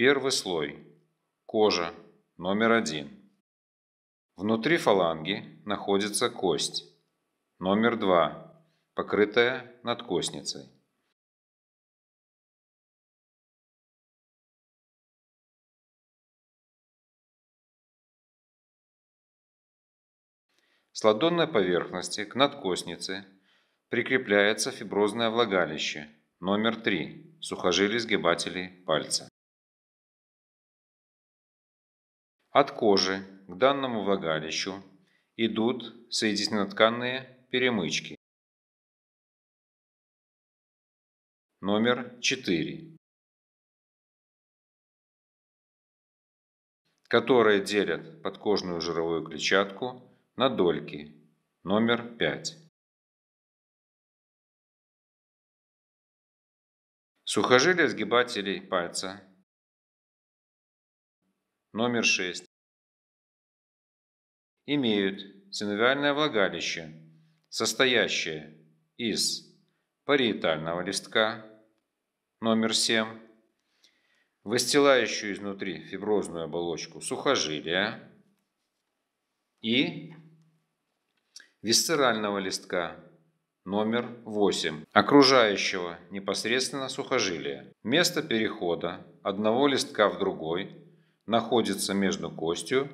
Первый слой. Кожа. Номер один. Внутри фаланги находится кость. Номер два. Покрытая надкостницей. С ладонной поверхности к надкостнице прикрепляется фиброзное влагалище, номер 3, сухожилие сгибателей пальца. От кожи к данному влагалищу идут соединительно-тканные перемычки. Номер 4. которые делят подкожную жировую клетчатку на дольки. Номер 5. сухожилия сгибателей пальца. Номер 6 имеют синовиальное влагалище, состоящее из париетального листка номер 7, выстилающую изнутри фиброзную оболочку сухожилия и висцерального листка номер 8, окружающего непосредственно сухожилие. Место перехода одного листка в другой находится между костью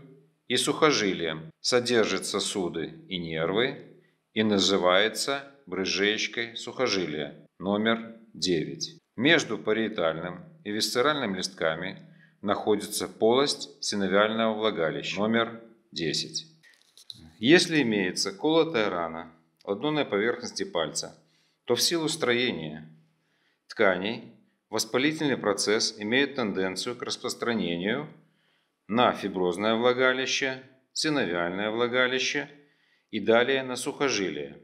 и сухожилием, содержит сосуды и нервы и называется брыжеечкой сухожилия номер 9. Между париетальным и висцеральным листками находится полость синовиального влагалища номер 10. Если имеется колотая рана, ладонной поверхности пальца, то в силу строения тканей воспалительный процесс имеет тенденцию к распространению на фиброзное влагалище, синовиальное влагалище и далее на сухожилие,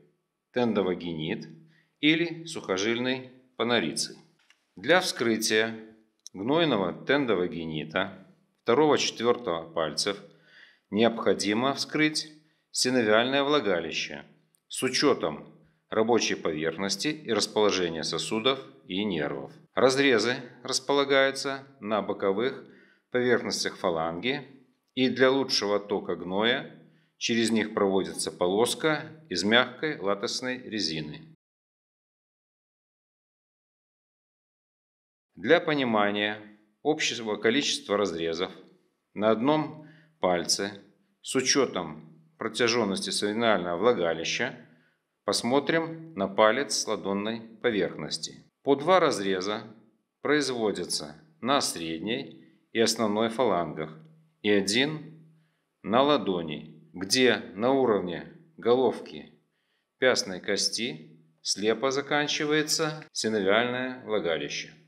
тендовагенит или сухожильный панориций. Для вскрытия гнойного тендовагенита 2-4 пальцев необходимо вскрыть синовиальное влагалище с учетом рабочей поверхности и расположения сосудов и нервов. Разрезы располагаются на боковых поверхностях фаланги и для лучшего тока гноя через них проводится полоска из мягкой латексной резины. Для понимания общего количества разрезов на одном пальце с учетом протяженности савинального влагалища посмотрим на палец с ладонной поверхности. По два разреза производятся на средней и основной фалангах, и один на ладони, где на уровне головки пястной кости слепо заканчивается синовиальное влагалище.